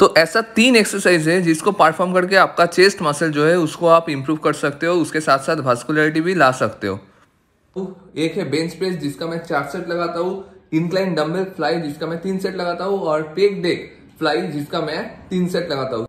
तो ऐसा तीन एक्सरसाइज है जिसको परफॉर्म करके आपका चेस्ट मसल जो है उसको आप इम्प्रूव कर सकते हो उसके साथ साथ वास्कुलरिटी भी ला सकते हो एक है बेंच प्रेस जिसका मैं चार सेट लगाता हूँ इनक्लाइन डम्बल फ्लाई जिसका मैं तीन सेट लगाता हूँ और टेक डेक फ्लाई जिसका मैं तीन सेट लगाता हूँ